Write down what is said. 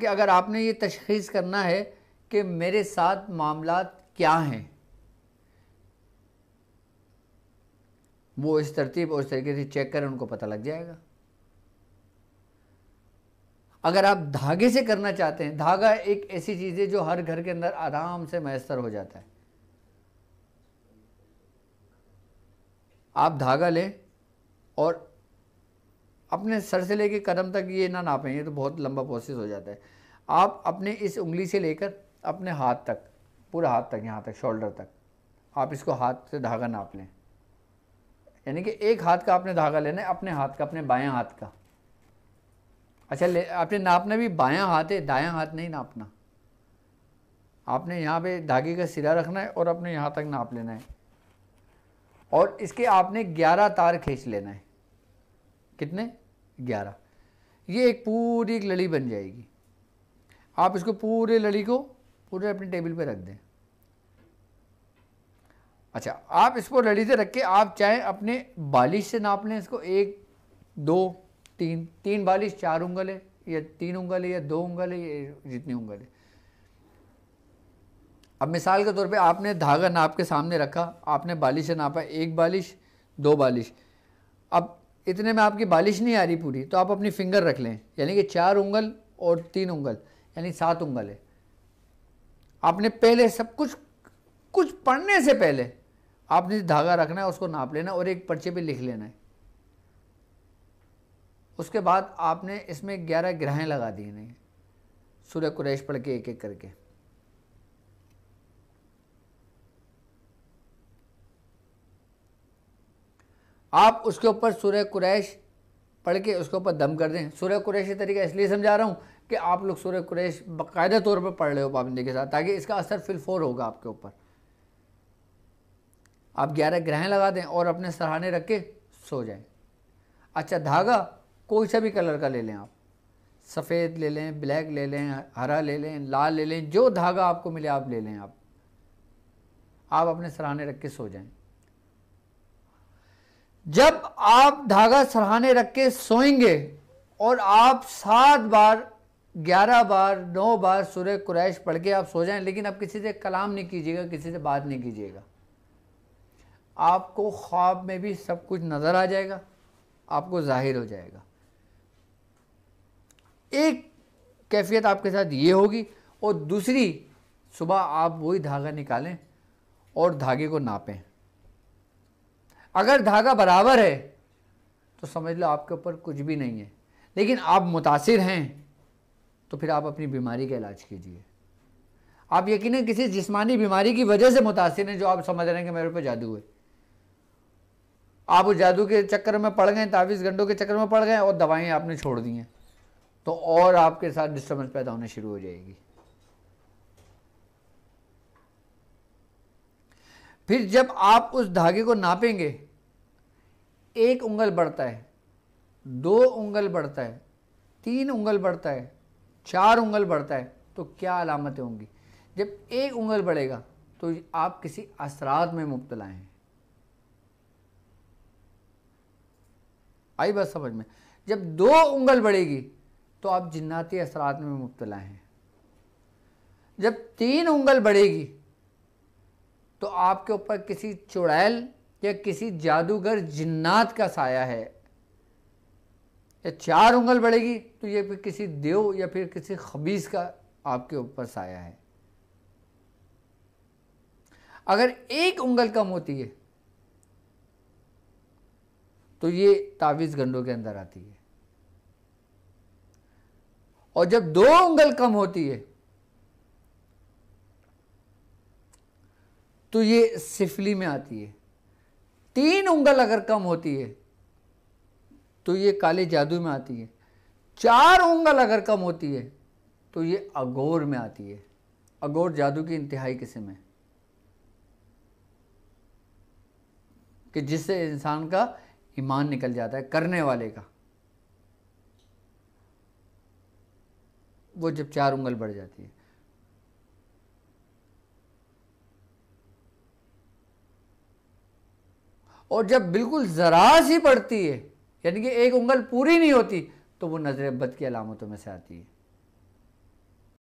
कि अगर आपने ये तशखीस करना है कि मेरे साथ मामला क्या हैं वो इस तरतीब और इस तरीके से चेक करें उनको पता लग जाएगा अगर आप धागे से करना चाहते हैं धागा एक ऐसी चीज़ है जो हर घर के अंदर आराम से मैसर हो जाता है आप धागा लें और अपने सर से लेके कदम तक ये ना नापें ये तो बहुत लंबा प्रोसेस हो जाता है आप अपने इस उंगली से लेकर अपने हाथ तक पूरा हाथ तक यहाँ तक शोल्डर तक आप इसको हाथ से धागा नाप लें यानी कि एक हाथ का आपने धागा लेना है अपने हाथ का अपने बाया हाथ का अच्छा ले आपने नापना भी बाया हाथ है दाया हाथ नहीं नापना आपने यहाँ पे धागे का सिरा रखना है और अपने यहाँ तक नाप लेना है और इसके आपने 11 तार खींच लेना है कितने ग्यारह ये एक पूरी एक लड़ी बन जाएगी आप इसको पूरे लड़ी को पूरे अपने टेबल पे रख दें अच्छा आप इसको लड़ी से रख के आप चाहे अपने बालिश से नाप लें इसको एक दो तीन तीन बालिश चार उंगल है या तीन उंगल है या दो उंगल है या जितनी उंगल है अब मिसाल के तौर पे आपने धागा नाप के सामने रखा आपने बालिश से नापा एक बालिश दो बालिश अब इतने में आपकी बालिश नहीं आ रही पूरी तो आप अपनी फिंगर रख लें यानी कि चार उंगल और तीन उंगल यानी सात उंगल है आपने पहले सब कुछ कुछ पढ़ने से पहले आपने धागा रखना है उसको नाप लेना और एक पर्चे पे लिख लेना है उसके बाद आपने इसमें ग्यारह ग्रहें लगा दी सूर्य कुरेश पढ़ के एक एक करके आप उसके ऊपर सूर्य कुरैश पढ़ के उसके ऊपर दम कर दें सूर्य कुरैश तरीका इसलिए समझा रहा हूँ कि आप लोग सूर्य कुरैश बाकायदा तौर पर पढ़ रहे हो पाबंदी के साथ ताकि इसका असर फिलफोर होगा आपके ऊपर आप ग्यारह ग्रहें लगा दें और अपने सराहने रख के सो जाएं अच्छा धागा कोई सा भी कलर का ले लें आप सफ़ेद ले लें ब्लैक ले लें हरा ले लें लाल ले लें जो धागा आपको मिले आप ले लें आप आप अपने सराहने रख के सो जाएं जब आप धागा सराहाने रख के सोएंगे और आप सात बार ग्यारह बार नौ बार सूर्य कुरैश पढ़ के आप सो जाएं लेकिन आप किसी से कलाम नहीं कीजिएगा किसी से बात नहीं कीजिएगा आपको ख्वाब में भी सब कुछ नज़र आ जाएगा आपको जाहिर हो जाएगा एक कैफियत आपके साथ ये होगी और दूसरी सुबह आप वही धागा निकालें और धागे को नापें अगर धागा बराबर है तो समझ लो आपके ऊपर कुछ भी नहीं है लेकिन आप मुतासर हैं तो फिर आप अपनी बीमारी का इलाज कीजिए आप यकीन है किसी जिस्मानी बीमारी की वजह से मुतासर हैं जो आप समझ रहे हैं कि मेरे ऊपर जादू है आप उस जादू के चक्कर में पड़ गए तावीस घंटों के चक्कर में पड़ गए और दवाएं आपने छोड़ दी हैं तो और आपके साथ डिस्टर्बेंस पैदा होना शुरू हो जाएगी फिर जब आप उस धागे को नापेंगे एक उंगल बढ़ता है दो उंगल बढ़ता है तीन उंगल बढ़ता है चार उंगल बढ़ता है तो क्या अलामतें होंगी जब एक उंगल बढ़ेगा तो आप किसी असरात में मुबतला हैं आई बात समझ में जब दो उंगल बढ़ेगी तो आप जिन्नाती असरात में मुबतला हैं जब तीन उंगल बढ़ेगी तो आपके ऊपर किसी चुड़ैल या किसी जादूगर जिन्नात का साया है या चार उंगल बढ़ेगी तो ये फिर किसी देव या फिर किसी खबीस का आपके ऊपर साया है अगर एक उंगल कम होती है तो ये तावीज़ गंडों के अंदर आती है और जब दो उंगल कम होती है तो ये सिफली में आती है तीन उंगल अगर कम होती है तो ये काले जादू में आती है चार उंगल अगर कम होती है तो ये अगोर में आती है अगोर जादू की इंतहाई किस्म है कि जिससे इंसान का ईमान निकल जाता है करने वाले का वो जब चार उंगल बढ़ जाती है और जब बिल्कुल ज़रा सी पड़ती है यानी कि एक उंगल पूरी नहीं होती तो वो नज़र बद की अलामतों में से आती है